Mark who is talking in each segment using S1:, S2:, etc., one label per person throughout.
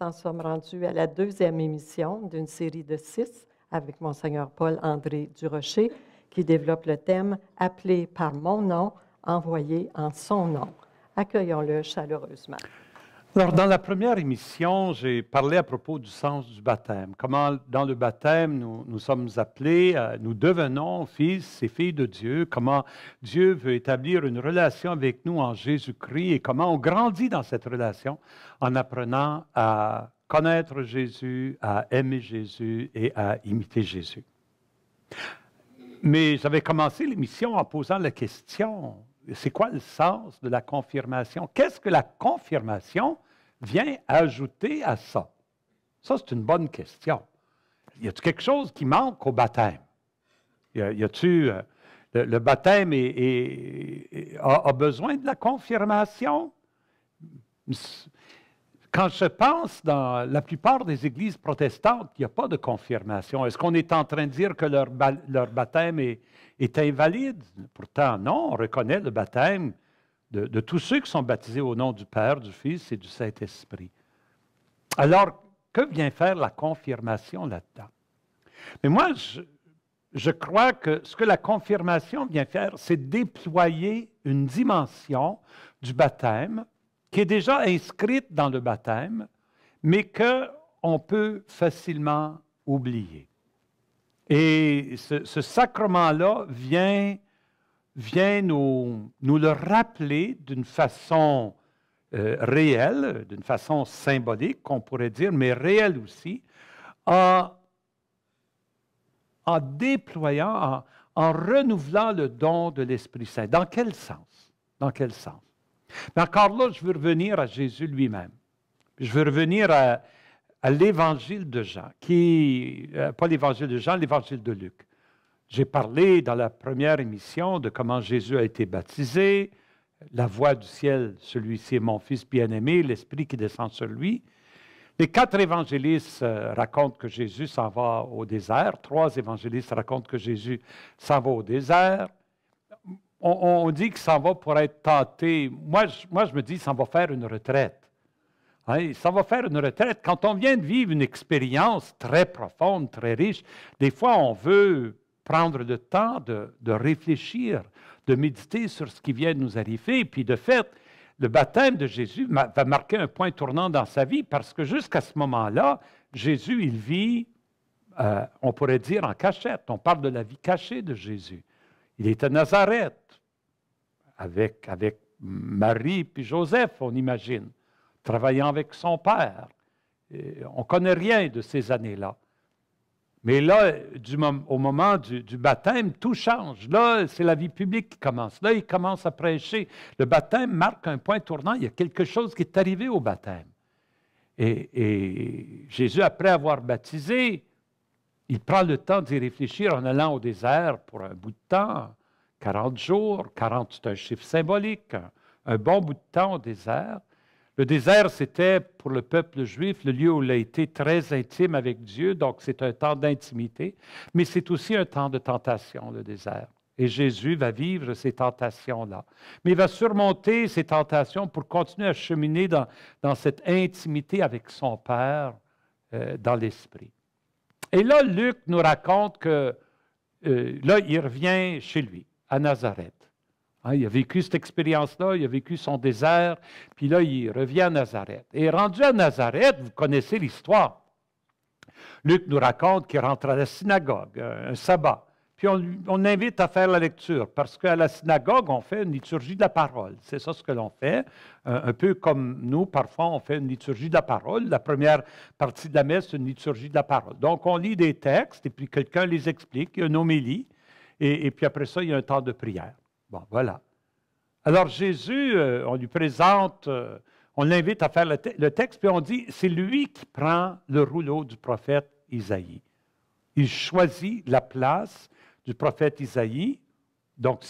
S1: Nous en sommes rendus à la deuxième émission d'une série de six avec Monseigneur Paul-André Durocher qui développe le thème Appelé par mon nom, envoyé en son nom. Accueillons-le chaleureusement. Alors, dans la première émission, j'ai parlé à propos du sens du baptême. Comment, dans le baptême, nous, sommes appelés, euh, nous devenons fils et filles de Dieu. Comment Dieu veut établir une relation avec nous en Jésus-Christ et comment on grandit dans cette relation en apprenant à connaître Jésus, à aimer Jésus et à imiter Jésus. Mais j'avais commencé l'émission en posant la question c'est quoi le sens de la confirmation? Qu'est-ce que la confirmation vient ajouter à ça? Ça, c'est une bonne question. Y a-t-il quelque chose qui manque au baptême? Y a il euh, le, baptême a, besoin de la confirmation? Quand je pense dans la plupart des églises protestantes, il n'y a pas de confirmation. Est-ce qu'on est en train de dire que leur, baptême est, invalide? Pourtant, non, on reconnaît le baptême de, tous ceux qui sont baptisés au nom du Père, du Fils et du Saint-Esprit. Alors, que vient faire la confirmation là-dedans? Mais moi, je crois que ce que la confirmation vient faire, c'est déployer une dimension du baptême qui est déjà inscrite dans le baptême, mais qu'on peut facilement oublier. Et ce, sacrement-là vient, vient nous, le rappeler d'une façon euh, réelle, d'une façon symbolique, qu'on pourrait dire, mais réelle aussi, en, déployant, en renouvelant le don de l'Esprit Saint. Dans quel sens? Dans quel sens? Mais encore là, je veux revenir à Jésus lui-même. Je veux revenir à, l'évangile de Jean, qui, euh, pas l'évangile de Jean, l'évangile de Luc. J'ai parlé dans la première émission de comment Jésus a été baptisé, la voix du ciel, celui-ci est mon fils bien-aimé, l'esprit qui descend sur lui. Les quatre évangélistes euh, racontent que Jésus s'en va au désert, trois évangélistes racontent que Jésus s'en va au désert on, dit que ça va pour être tenté. Moi je, moi, je me dis, ça va faire une retraite. Hein, ça va faire une retraite. Quand on vient de vivre une expérience très profonde, très riche, des fois, on veut prendre le temps de, réfléchir, de méditer sur ce qui vient de nous arriver. Puis, de fait, le baptême de Jésus va marquer un point tournant dans sa vie parce que jusqu'à ce moment-là, Jésus, il vit, euh, on pourrait dire, en cachette. On parle de la vie cachée de Jésus. Il est à Nazareth avec, avec Marie puis Joseph, on imagine, travaillant avec son père. on ne connaît rien de ces années-là. Mais là, au moment du, baptême, tout change. Là, c'est la vie publique qui commence. Là, il commence à prêcher. Le baptême marque un point tournant. Il y a quelque chose qui est arrivé au baptême. Et, et Jésus, après avoir baptisé, il prend le temps d'y réfléchir en allant au désert pour un bout de temps. 40 jours, 40 c'est un chiffre symbolique, un, bon bout de temps au désert. Le désert, c'était pour le peuple juif le lieu où il a été très intime avec Dieu, donc c'est un temps d'intimité, mais c'est aussi un temps de tentation, le désert. Et Jésus va vivre ces tentations-là. Mais il va surmonter ces tentations pour continuer à cheminer dans, cette intimité avec son Père euh, dans l'Esprit. Et là, Luc nous raconte que, euh, là, il revient chez lui à Nazareth. Hein, il a vécu cette expérience-là, il a vécu son désert, puis là, il revient à Nazareth. Et rendu à Nazareth, vous connaissez l'histoire. Luc nous raconte qu'il rentre à la synagogue euh, un sabbat. Puis on, l'invite invite à faire la lecture, parce qu'à la synagogue, on fait une liturgie de la parole. C'est ça ce que l'on fait, euh, un, peu comme nous, parfois, on fait une liturgie de la parole. La première partie de la messe, c'est une liturgie de la parole. Donc, on lit des textes, et puis quelqu'un les explique, il y a une homélie, et, puis après ça, il y a un temps de prière. Bon, voilà. Alors Jésus, euh, on lui présente, euh, on l'invite à faire le, texte, puis on dit, c'est lui qui prend le rouleau du prophète Isaïe. Il choisit la place du prophète Isaïe, donc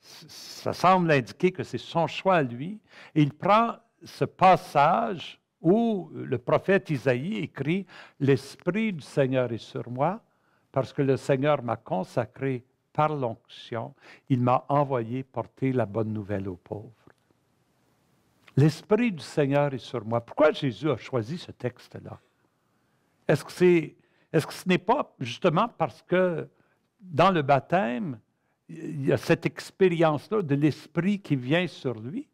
S1: ça semble indiquer que c'est son choix à lui, il prend ce passage où le prophète Isaïe écrit, L'Esprit du Seigneur est sur moi, parce que le Seigneur m'a consacré par l'onction, il m'a envoyé porter la bonne nouvelle aux pauvres. L'Esprit du Seigneur est sur moi. Pourquoi Jésus a choisi ce texte-là? Est-ce que, est, que, ce n'est pas justement parce que dans le baptême, il y a cette expérience-là de l'Esprit qui vient sur lui?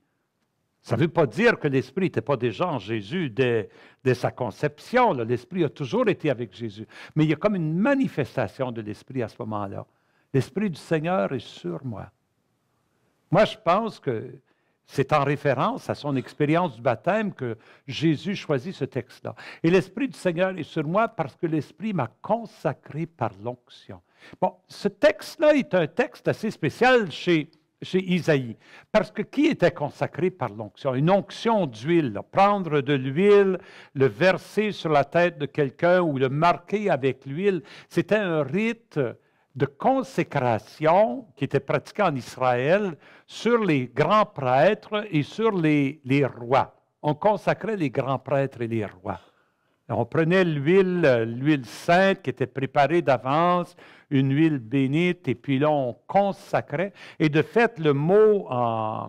S1: Ça ne veut pas dire que l'Esprit n'était pas déjà en Jésus dès sa conception. L'Esprit a toujours été avec Jésus. Mais il y a comme une manifestation de l'Esprit à ce moment-là. L'Esprit du Seigneur est sur moi. Moi, je pense que c'est en référence à son expérience du baptême que Jésus choisit ce texte-là. Et l'Esprit du Seigneur est sur moi parce que l'Esprit m'a consacré par l'onction. Bon, ce texte-là est un texte assez spécial chez, chez Isaïe, parce que qui était consacré par l'onction Une onction d'huile, prendre de l'huile, le verser sur la tête de quelqu'un ou le marquer avec l'huile, c'était un rite de consécration qui était pratiquée en Israël sur les grands prêtres et sur les, rois. On consacrait les grands prêtres et les rois. On prenait l'huile, l'huile sainte qui était préparée d'avance, une huile bénite, et puis là, on consacrait. Et de fait, le mot en,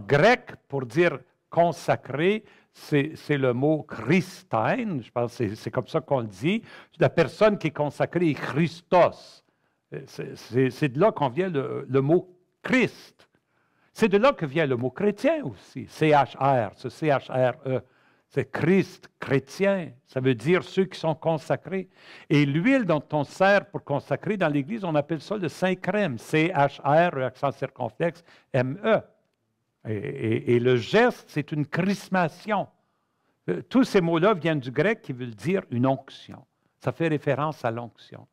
S1: grec pour dire consacré, c'est le mot Christine, je pense que c'est comme ça qu'on le dit. La personne qui est consacrée est Christos. Euh, c'est de là qu'on vient le, mot Christ. C'est de là que vient le mot chrétien aussi, C-H-R, ce C-H-R-E, C'est Christ chrétien, ça veut dire ceux qui sont consacrés. Et l'huile dont on sert pour consacrer dans l'Église, on appelle ça le Saint-Crème, C-H-R, accent circonflexe, M-E. Et, et, le geste, c'est une chrismation. Euh, tous ces mots-là viennent du grec qui veut dire une onction. Ça fait référence à l'onction.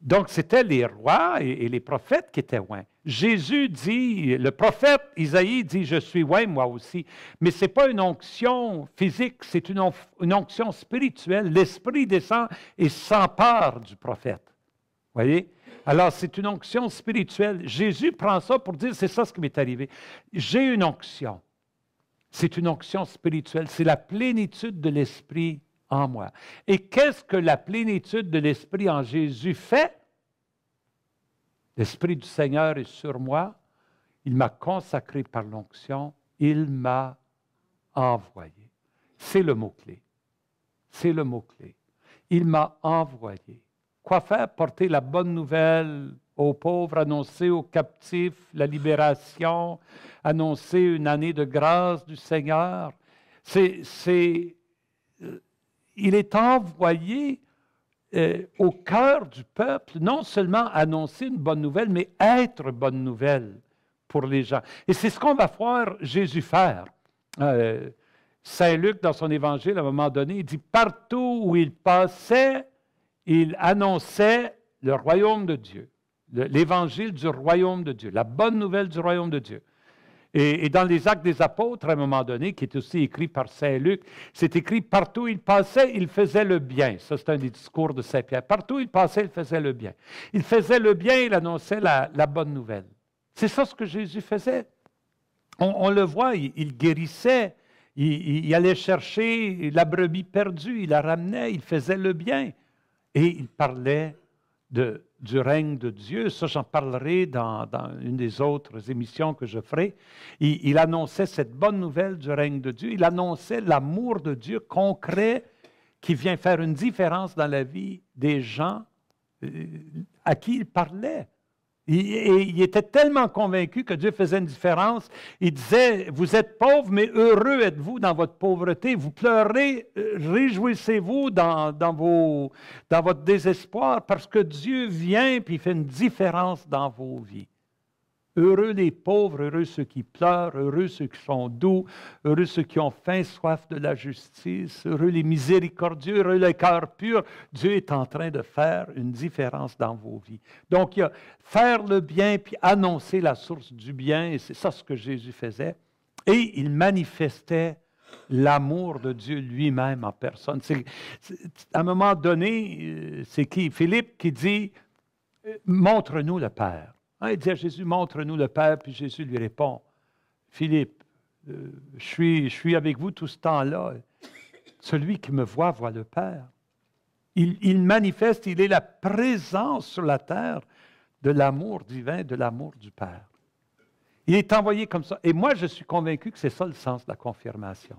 S1: Donc, c'était les rois et, les prophètes qui étaient loin Jésus dit, le prophète Isaïe dit, je suis ouais moi aussi. Mais ce n'est pas une onction physique, c'est une, onction spirituelle. L'Esprit descend et s'empare du prophète. voyez? Alors, c'est une onction spirituelle. Jésus prend ça pour dire, c'est ça ce qui m'est arrivé. J'ai une onction. C'est une onction spirituelle. C'est la plénitude de l'Esprit en moi. Et qu'est-ce que la plénitude de l'Esprit en Jésus fait? L'Esprit du Seigneur est sur moi. Il m'a consacré par l'onction. Il m'a envoyé. C'est le mot-clé. C'est le mot-clé. Il m'a envoyé. Quoi faire? Porter la bonne nouvelle aux pauvres, annoncer aux captifs la libération, annoncer une année de grâce du Seigneur. C'est euh, il est envoyé euh, au cœur du peuple, non seulement annoncer une bonne nouvelle, mais être bonne nouvelle pour les gens. Et c'est ce qu'on va voir Jésus faire. Euh, Saint Luc, dans son évangile, à un moment donné, il dit, partout où il passait, il annonçait le royaume de Dieu, l'évangile du royaume de Dieu, la bonne nouvelle du royaume de Dieu. Et, dans les actes des apôtres, à un moment donné, qui est aussi écrit par Saint Luc, c'est écrit partout il passait, il faisait le bien. Ça, c'est un des discours de Saint Pierre. Partout il passait, il faisait le bien. Il faisait le bien, il annonçait la, bonne nouvelle. C'est ça ce que Jésus faisait. On, le voit, il, guérissait, il, allait chercher la brebis perdue, il la ramenait, il faisait le bien et il parlait du règne de Dieu. Ça, j'en parlerai dans, une des autres émissions que je ferai. il, annonçait cette bonne nouvelle du règne de Dieu. Il annonçait l'amour de Dieu concret qui vient faire une différence dans la vie des gens euh, à qui il parlait. Il, était tellement convaincu que Dieu faisait une différence. Il disait, vous êtes pauvres, mais heureux êtes-vous dans votre pauvreté. Vous pleurez, euh, réjouissez-vous dans, dans votre désespoir parce que Dieu vient et fait une différence dans vos vies. Heureux les pauvres, heureux ceux qui pleurent, heureux ceux qui sont doux, heureux ceux qui ont faim, soif de la justice, heureux les miséricordieux, heureux les cœurs purs. Dieu est en train de faire une différence dans vos vies. Donc, il y a faire le bien puis annoncer la source du bien, et c'est ça ce que Jésus faisait. Et il manifestait l'amour de Dieu lui-même en personne. à un moment donné, euh, c'est qui? Philippe qui dit, euh, montre-nous le Père. Hein, il dit à Jésus, montre-nous le Père, puis Jésus lui répond, Philippe, euh, je, suis, avec vous tout ce temps-là. Celui qui me voit voit le Père. Il, il, manifeste, il est la présence sur la terre de l'amour divin, de l'amour du Père. Il est envoyé comme ça. Et moi, je suis convaincu que c'est ça le sens de la confirmation.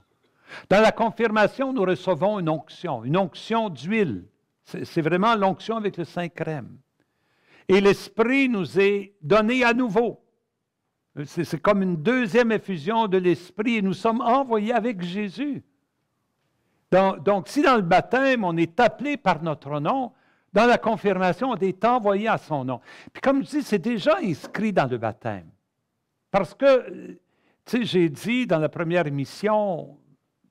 S1: Dans la confirmation, nous recevons une onction, une onction d'huile. C'est vraiment l'onction avec le Saint-Crème et l'Esprit nous est donné à nouveau. C'est comme une deuxième effusion de l'Esprit et nous sommes envoyés avec Jésus. donc, si dans le baptême, on est appelé par notre nom, dans la confirmation, on est envoyé à son nom. Puis comme je dis, c'est déjà inscrit dans le baptême. Parce que, tu sais, j'ai dit dans la première émission,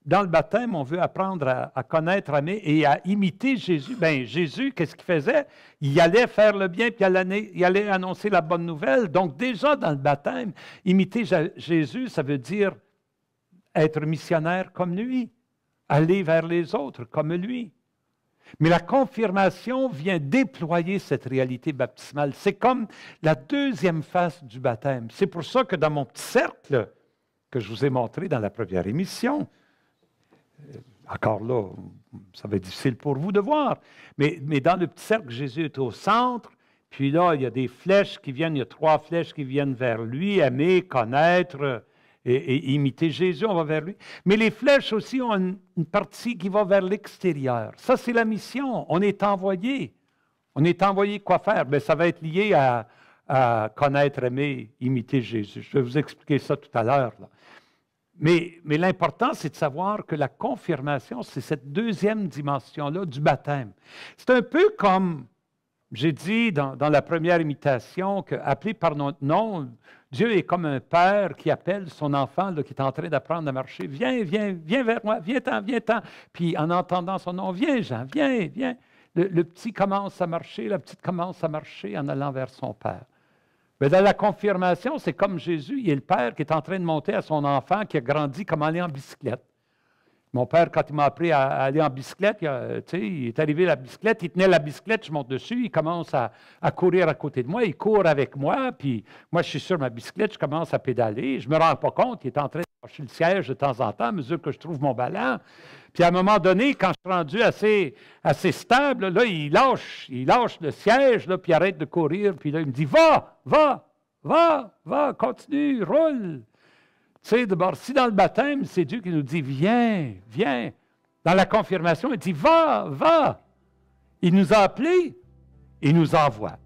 S1: dans le baptême, on veut apprendre à, connaître, aimer et à imiter Jésus. Bien, Jésus, qu'est-ce qu'il faisait? Il allait faire le bien, puis il allait, annoncer la bonne nouvelle. Donc, déjà dans le baptême, imiter Jésus, ça veut dire être missionnaire comme lui, aller vers les autres comme lui. Mais la confirmation vient déployer cette réalité baptismale. C'est comme la deuxième face du baptême. C'est pour ça que dans mon petit cercle que je vous ai montré dans la première émission, encore là, ça va être difficile pour vous de voir. Mais, mais dans le petit cercle, Jésus est au centre. Puis là, il y a des flèches qui viennent, il y a trois flèches qui viennent vers lui, aimer, connaître et, imiter Jésus, on va vers lui. Mais les flèches aussi ont une, partie qui va vers l'extérieur. Ça, c'est la mission. On est envoyé. On est envoyé quoi faire? Mais ben, ça va être lié à, à connaître, aimer, imiter Jésus. Je vais vous expliquer ça tout à l'heure. Mais, l'important, c'est de savoir que la confirmation, c'est cette deuxième dimension-là du baptême. C'est un peu comme j'ai dit dans, la première imitation qu'appelé par notre nom, Dieu est comme un père qui appelle son enfant qui est en train d'apprendre à marcher. Viens, viens, viens vers moi, viens-t'en, viens-t'en. Puis en entendant son nom, viens, Jean, viens, viens. le petit commence à marcher, la petite commence à marcher en allant vers son père. Mais dans la confirmation, c'est comme Jésus, il est le Père qui est en train de monter à son enfant qui a grandi comme aller en bicyclette. Mon père, quand il m'a appris à, aller en bicyclette, il, euh, est arrivé à la bicyclette, il tenait la bicyclette, je monte dessus, il commence à, courir à côté de moi, il court avec moi, puis moi, je suis sur ma bicyclette, je commence à pédaler, je ne me rends pas compte, il est en train de marcher le siège de temps en temps à mesure que je trouve mon ballon. Puis à un moment donné, quand je suis rendu assez, assez stable, là, il lâche, il lâche le siège, puis il arrête de courir, puis là, il me dit Va, va, va, va, continue, roule. Tu d'abord, si dans le baptême, c'est Dieu qui nous dit Viens, viens. Dans la confirmation, il dit Va, va. Il nous a appelés, il nous envoie.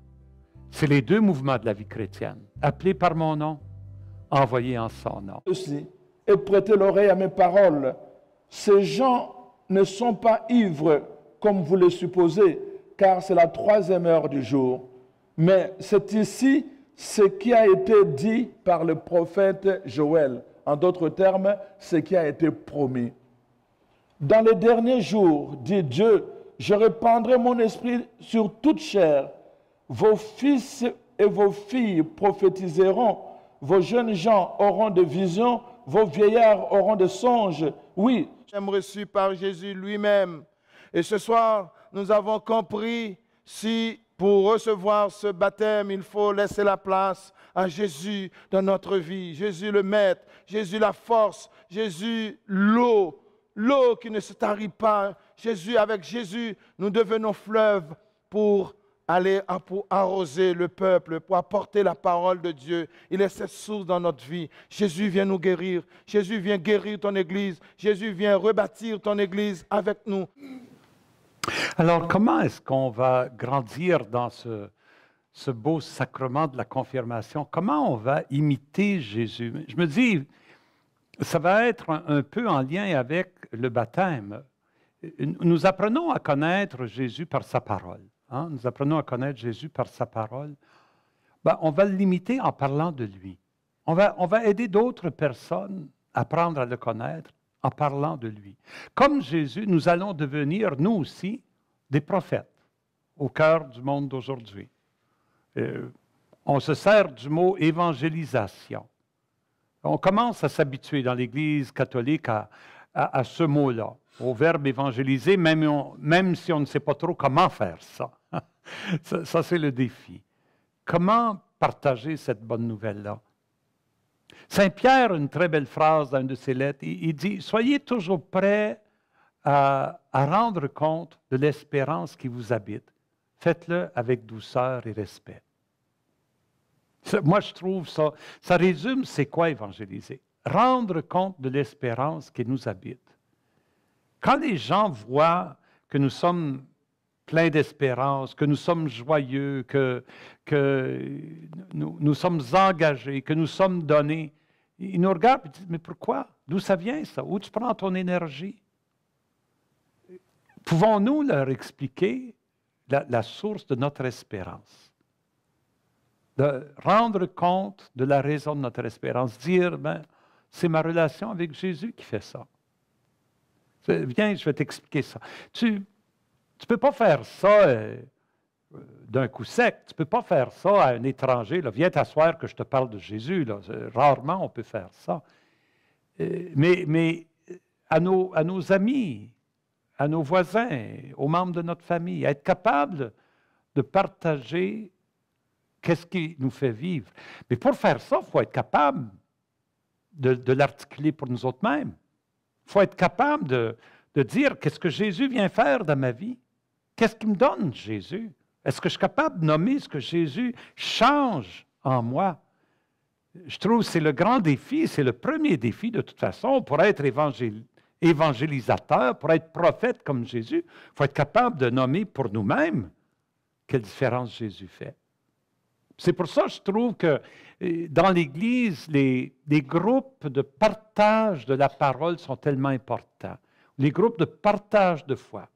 S1: C'est les deux mouvements de la vie chrétienne. Appelé par mon nom, envoyé en son nom.
S2: Aussi, et prêtez l'oreille à mes paroles. Ces gens ne sont pas ivres comme vous le supposez, car c'est la troisième heure du jour. Mais c'est ici ce qui a été dit par le prophète Joël. En d'autres termes, ce qui a été promis. Dans les derniers jours, dit Dieu, je répandrai mon esprit sur toute chair. Vos fils et vos filles prophétiseront. Vos jeunes gens auront des visions. Vos vieillards auront des songes. Oui. J'aime reçu par Jésus lui-même. Et ce soir, nous avons compris si pour recevoir ce baptême, il faut laisser la place à Jésus dans notre vie. Jésus le maître, Jésus la force, Jésus l'eau, l'eau qui ne se tarit pas. Jésus, avec Jésus, nous devenons fleuve pour aller pour arroser le peuple, pour apporter la parole de Dieu. Il est cette source dans notre vie. Jésus vient nous guérir. Jésus vient guérir ton Église. Jésus vient rebâtir ton Église avec nous.
S1: Alors, comment est-ce qu'on va grandir dans ce, beau sacrement de la confirmation? Comment on va imiter Jésus? Je me dis, ça va être un, peu en lien avec le baptême. Nous apprenons à connaître Jésus par sa parole. Hein? Nous apprenons à connaître Jésus par sa parole. Ben, on va l'imiter en parlant de lui. On va, on va aider d'autres personnes à apprendre à le connaître en parlant de lui. Comme Jésus, nous allons devenir, nous aussi, des prophètes au cœur du monde d'aujourd'hui. Euh, on se sert du mot évangélisation. On commence à s'habituer dans l'Église catholique à, ce mot-là, au verbe évangéliser, même, même, si on ne sait pas trop comment faire ça, ça c'est le défi. Comment partager cette bonne nouvelle-là? Saint Pierre une très belle phrase dans une de ses lettres. Il, dit, soyez toujours prêts à, rendre compte de l'espérance qui vous habite. Faites-le avec douceur et respect. Moi, je trouve ça, ça résume c'est quoi évangéliser. Rendre compte de l'espérance qui nous habite. Quand les gens voient que nous sommes pleins d'espérance, que nous sommes joyeux, que, que nous sommes engagés, que nous sommes donnés, ils nous regardent et disent « mais pourquoi? D'où ça vient ça? Où tu prends ton énergie? Pouvons-nous leur expliquer la, source de notre espérance? De rendre compte de la raison de notre espérance. Dire, ben, c'est ma relation avec Jésus qui fait ça. Viens, je vais t'expliquer ça. Tu ne peux pas faire ça. Euh, euh, d'un coup sec. Tu ne peux pas faire ça à un étranger. Viens t'asseoir que je te parle de Jésus. Rarement on peut faire ça. Euh, mais, mais euh, à, nos, à nos amis, à nos voisins, aux membres de notre famille, être capable de partager qu'est-ce qui nous fait vivre. Mais pour faire ça, il faut être capable de, l'articuler pour nous autres mêmes. Il faut être capable de, de dire qu'est-ce que Jésus vient faire dans ma vie. Qu'est-ce qu'il me donne, Jésus? Est-ce que je suis capable de nommer ce que Jésus change en moi? Je trouve que c'est le grand défi, c'est le premier défi de toute façon pour être évangélisateur, pour être prophète comme Jésus. Il faut être capable de nommer pour nous-mêmes quelle différence Jésus fait. C'est pour ça que je trouve que euh, dans l'Église, les, groupes de partage de la parole sont tellement importants, les groupes de partage de foi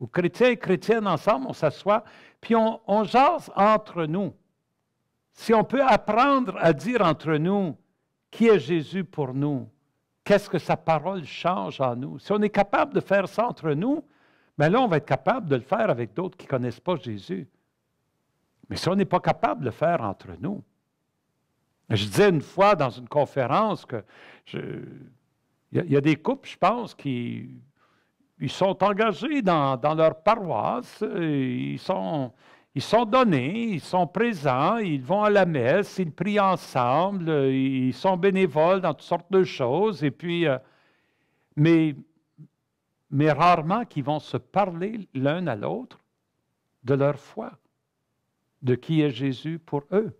S1: ou chrétiens et chrétiennes ensemble, on s'assoit, puis on, jase entre nous. Si on peut apprendre à dire entre nous qui est Jésus pour nous, qu'est-ce que sa parole change en nous, si on est capable de faire ça entre nous, bien là, on va être capable de le faire avec d'autres qui ne connaissent pas Jésus. Mais si on n'est pas capable de le faire entre nous, ben je disais une fois dans une conférence que il y, a des couples, je pense, qui ils sont engagés dans, leur paroisse, euh, ils sont, ils sont donnés, ils sont présents, ils vont à la messe, ils prient ensemble, euh, ils sont bénévoles dans toutes sortes de choses, et puis, euh, mais, mais rarement qu'ils vont se parler l'un à l'autre de leur foi, de qui est Jésus pour eux.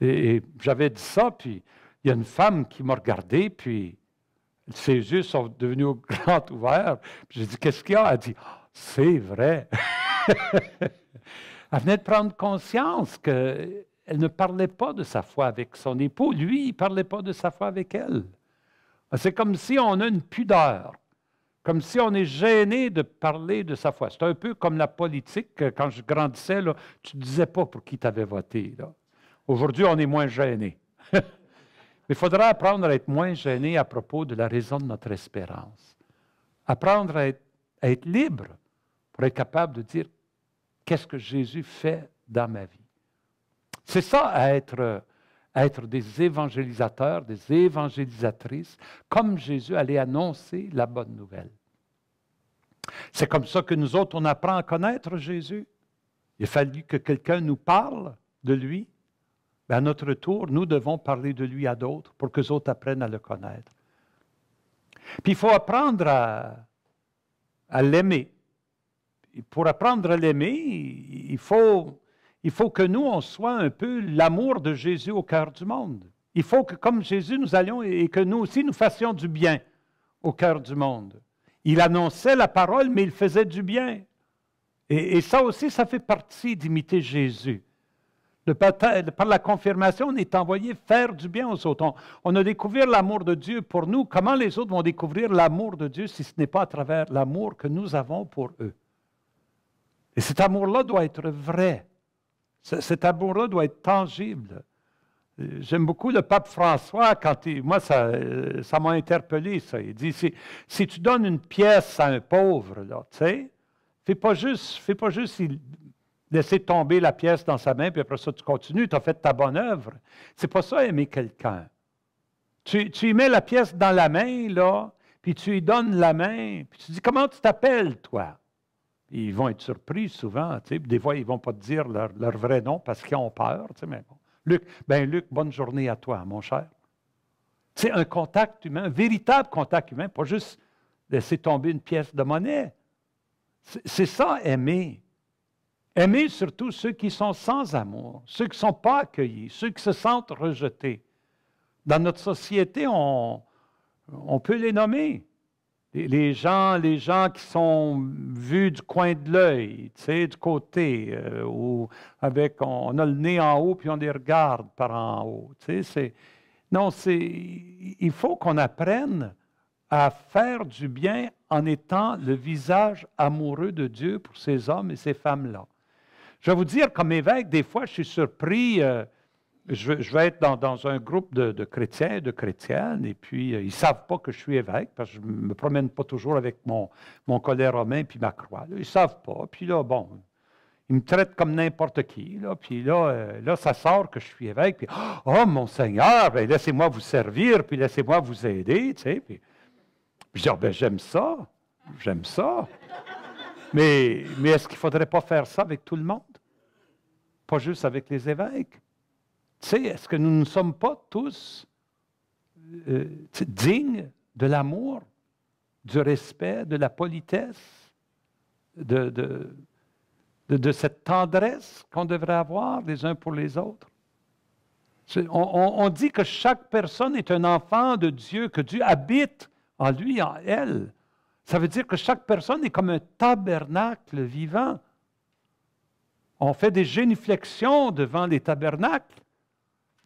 S1: Et, et j'avais dit ça, puis il y a une femme qui m'a regardé, puis ses yeux sont devenus grands ouverts. J'ai dit, qu'est-ce qu'il y a? Elle dit, ah, c'est vrai. elle venait de prendre conscience qu'elle euh, ne parlait pas de sa foi avec son époux. Lui, il ne parlait pas de sa foi avec elle. Ah, c'est comme si on a une pudeur, comme si on est gêné de parler de sa foi. C'est un peu comme la politique. Euh, quand je grandissais, tu ne disais pas pour qui tu avais voté. Aujourd'hui, on est moins gêné. il faudra apprendre à être moins gêné à propos de la raison de notre espérance. Apprendre à être, libre pour être capable de dire qu'est-ce que Jésus fait dans ma vie. C'est ça, être, être des évangélisateurs, des évangélisatrices, comme Jésus allait annoncer la bonne nouvelle. C'est comme ça que nous autres, on apprend à connaître Jésus. Il a fallu que quelqu'un nous parle de lui à notre tour, nous devons parler de lui à d'autres pour que les autres apprennent à le connaître. Puis il faut apprendre à, l'aimer. Pour apprendre à l'aimer, il faut, il faut que nous, on soit un peu l'amour de Jésus au cœur du monde. Il faut que, comme Jésus, nous allions et que nous aussi, nous fassions du bien au cœur du monde. Il annonçait la parole, mais il faisait du bien. et ça aussi, ça fait partie d'imiter Jésus. Le, par la confirmation, on est envoyé faire du bien aux autres. On, a découvert l'amour de Dieu pour nous. Comment les autres vont découvrir l'amour de Dieu si ce n'est pas à travers l'amour que nous avons pour eux? Et cet amour-là doit être vrai. Cet amour-là doit être tangible. Euh, j'aime beaucoup le pape François quand il, moi, ça, euh, ça m'a interpellé, ça. Il dit, si, tu donnes une pièce à un pauvre, là, tu sais, fais pas juste, fais pas juste, il, laisser tomber la pièce dans sa main, puis après ça, tu continues, tu as fait ta bonne œuvre. C'est pas ça, aimer quelqu'un. Tu, tu y mets la pièce dans la main, là, puis tu lui donnes la main, puis tu dis Comment tu t'appelles, toi Ils vont être surpris souvent, Des fois, ils ne vont pas te dire leur, vrai nom parce qu'ils ont peur, Luc, ben Luc, bonne journée à toi, mon cher. C'est un contact humain, un véritable contact humain, pas juste laisser tomber une pièce de monnaie. C'est ça, aimer. Aimer surtout ceux qui sont sans amour, ceux qui ne sont pas accueillis, ceux qui se sentent rejetés. Dans notre société, on, peut les nommer. Les, gens, les gens qui sont vus du coin de l'œil, tu sais, du côté, euh, ou avec, on, a le nez en haut puis on les regarde par en haut. Tu non, c'est, il faut qu'on apprenne à faire du bien en étant le visage amoureux de Dieu pour ces hommes et ces femmes-là. Je vais vous dire, comme évêque, des fois, je suis surpris. Euh, je, vais être dans, un groupe de, chrétiens, de chrétiennes, et puis euh, ils ne savent pas que je suis évêque, parce que je ne me promène pas toujours avec mon, mon collet romain puis ma croix. ils ne savent pas. Puis là, bon, ils me traitent comme n'importe qui. puis là, euh, là, ça sort que je suis évêque. Puis, oh, oh mon Seigneur, ben, laissez-moi vous servir, puis laissez-moi vous aider. Tu sais, puis, je dis, oh, ben, j'aime ça, j'aime ça. mais, mais est-ce qu'il ne faudrait pas faire ça avec tout le monde? pas juste avec les évêques. Tu sais, est-ce que nous ne sommes pas tous euh, dignes de l'amour, du respect, de la politesse, de, de, cette tendresse qu'on devrait avoir les uns pour les autres? On, on, dit que chaque personne est un enfant de Dieu, que Dieu habite en lui, en elle. Ça veut dire que chaque personne est comme un tabernacle vivant. On fait des génuflexions devant les tabernacles,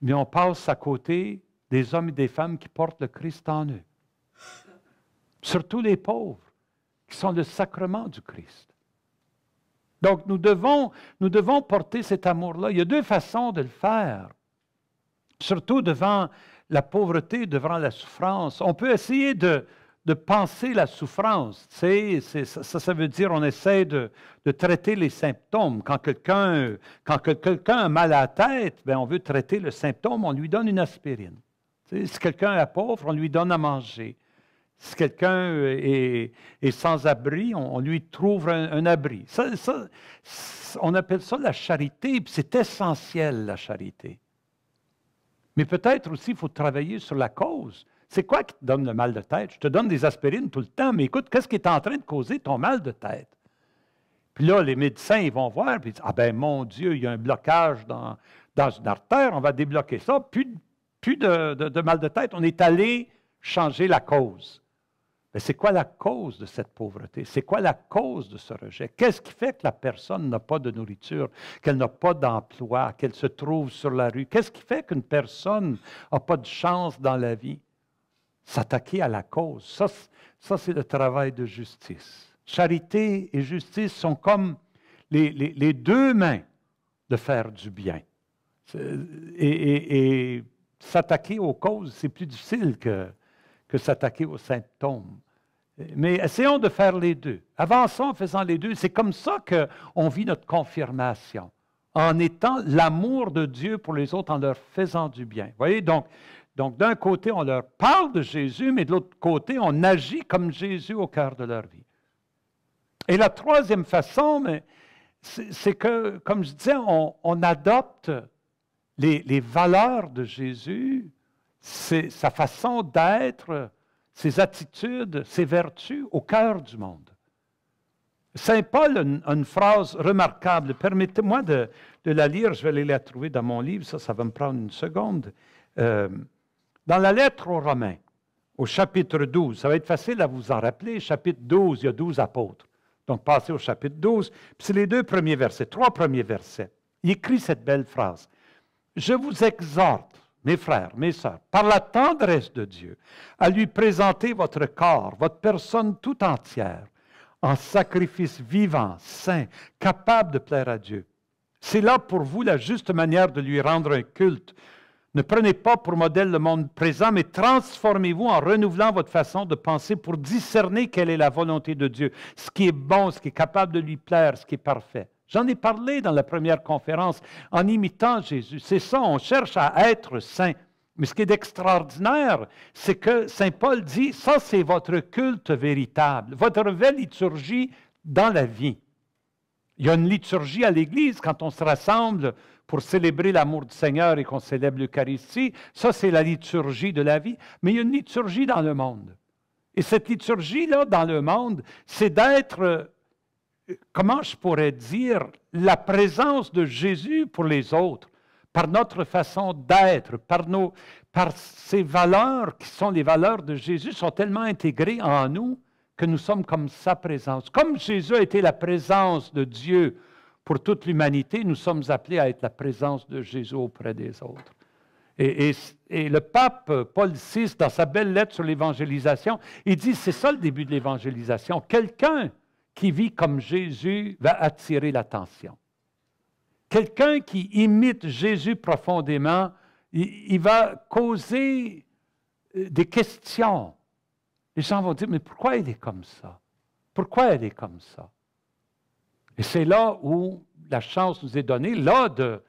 S1: mais on passe à côté des hommes et des femmes qui portent le Christ en eux. Surtout les pauvres, qui sont le sacrement du Christ. Donc nous devons, nous devons porter cet amour-là. Il y a deux façons de le faire, surtout devant la pauvreté, devant la souffrance. On peut essayer de, de penser la souffrance. ça, veut dire on essaie de, traiter les symptômes. Quand quelqu'un a mal à la tête, ben, on veut traiter le symptôme, on lui donne une aspirine. si quelqu'un est pauvre, on lui donne à manger. Si quelqu'un est, sans abri, on, lui trouve un, abri. on appelle ça la charité, c'est essentiel la charité. Mais peut-être aussi il faut travailler sur la cause. C'est quoi qui te donne le mal de tête? Je te donne des aspirines tout le temps, mais écoute, qu'est-ce qui est en train de causer ton mal de tête? Puis là, les médecins, ils vont voir, puis ils disent, ah ben mon Dieu, il y a un blocage dans, dans une artère, on va débloquer ça, plus, de, de mal de tête. On est allé changer la cause. Mais c'est quoi la cause de cette pauvreté? C'est quoi la cause de ce rejet? Qu'est-ce qui fait que la personne n'a pas de nourriture, qu'elle n'a pas d'emploi, qu'elle se trouve sur la rue? Qu'est-ce qui fait qu'une personne n'a pas de chance dans la vie? s'attaquer à la cause. Ça, c'est le travail de justice. Charité et justice sont comme les, deux mains de faire du bien. Et, s'attaquer aux causes, c'est plus difficile que, que s'attaquer aux symptômes. Mais essayons de faire les deux. Avançons en faisant les deux. C'est comme ça qu'on vit notre confirmation, en étant l'amour de Dieu pour les autres, en leur faisant du bien. voyez, donc, donc, d'un côté, on leur parle de Jésus, mais de l'autre côté, on agit comme Jésus au cœur de leur vie. Et la troisième façon, c'est que, comme je disais, on, adopte les, valeurs de Jésus, sa façon d'être, ses attitudes, ses vertus au cœur du monde. Saint Paul a une, phrase remarquable. Permettez-moi de, la lire, je vais aller la trouver dans mon livre, ça, ça va me prendre une seconde. Euh, dans la lettre aux Romains, au chapitre 12, ça va être facile à vous en rappeler, chapitre 12, il y a 12 apôtres. Donc, passez au chapitre 12, puis c'est les deux premiers versets, trois premiers versets. Il écrit cette belle phrase. Je vous exhorte, mes frères, mes sœurs, par la tendresse de Dieu, à lui présenter votre corps, votre personne tout entière, en sacrifice vivant, saint, capable de plaire à Dieu. C'est là pour vous la juste manière de lui rendre un culte. Ne prenez pas pour modèle le monde présent, mais transformez-vous en renouvelant votre façon de penser pour discerner quelle est la volonté de Dieu, ce qui est bon, ce qui est capable de lui plaire, ce qui est parfait. J'en ai parlé dans la première conférence en imitant Jésus. C'est ça, on cherche à être saint. Mais ce qui est extraordinaire, c'est que Saint Paul dit, ça c'est votre culte véritable, votre vraie liturgie dans la vie. Il y a une liturgie à l'Église quand on se rassemble pour célébrer l'amour du Seigneur et qu'on célèbre l'Eucharistie. Ça, c'est la liturgie de la vie. Mais il y a une liturgie dans le monde. Et cette liturgie-là, dans le monde, c'est d'être, euh, comment je pourrais dire, la présence de Jésus pour les autres, par notre façon d'être, par, nos, par ces valeurs qui sont les valeurs de Jésus, sont tellement intégrées en nous que nous sommes comme sa présence. Comme Jésus a été la présence de Dieu pour toute l'humanité, nous sommes appelés à être la présence de Jésus auprès des autres. Et, le pape Paul VI, dans sa belle lettre sur l'évangélisation, il dit, c'est ça le début de l'évangélisation. Quelqu'un qui vit comme Jésus va attirer l'attention. Quelqu'un qui imite Jésus profondément, il, va causer euh, des questions. Les gens vont dire, mais pourquoi il est comme ça? Pourquoi elle est comme ça? Et c'est là où la chance nous est donnée, là, de,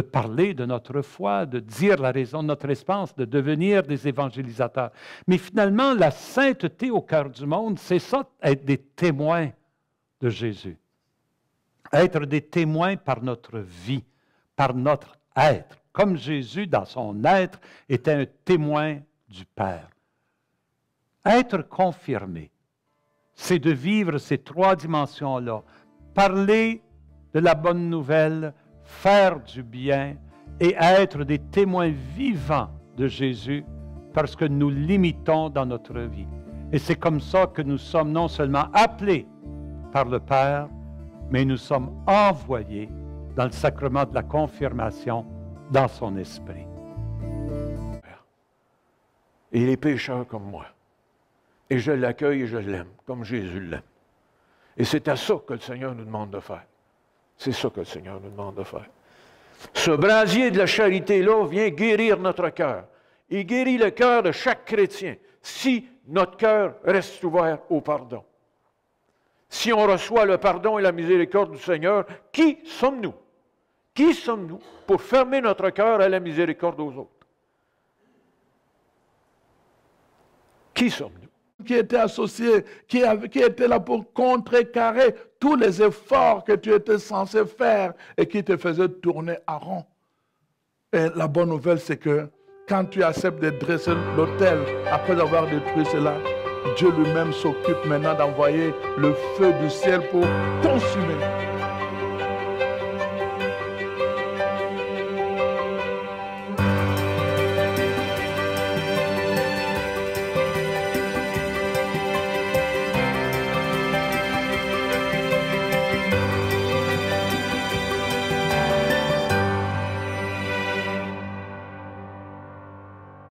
S1: parler de notre foi, de dire la raison de notre espérance, de devenir des évangélisateurs. Mais finalement, la sainteté au cœur du monde, c'est ça, être des témoins de Jésus. Être des témoins par notre vie, par notre être, comme Jésus, dans son être, était un témoin du Père. Être confirmé, c'est de vivre ces trois dimensions-là, parler de la bonne nouvelle, faire du bien et être des témoins vivants de Jésus parce que nous limitons dans notre vie. Et c'est comme ça que nous sommes non seulement appelés par le Père, mais nous sommes envoyés dans le sacrement de la confirmation dans son esprit.
S2: Il est pécheur comme moi. Et je l'accueille et je l'aime, comme Jésus l'aime. Et c'est à ça que le Seigneur nous demande de faire. C'est ça que le Seigneur nous demande de faire. Ce brasier de la charité-là vient guérir notre cœur. Il guérit le cœur de chaque chrétien si notre cœur reste ouvert au pardon. Si on reçoit le pardon et la miséricorde du Seigneur, qui sommes-nous? Qui sommes-nous pour fermer notre cœur à la miséricorde aux autres? Qui sommes-nous? qui était associé, qui, était là pour contrecarrer tous les efforts que tu étais censé faire et qui te faisait tourner à rond. Et la bonne nouvelle, c'est que quand tu acceptes de dresser l'autel après avoir détruit cela, Dieu lui-même s'occupe maintenant d'envoyer le feu du ciel pour consumer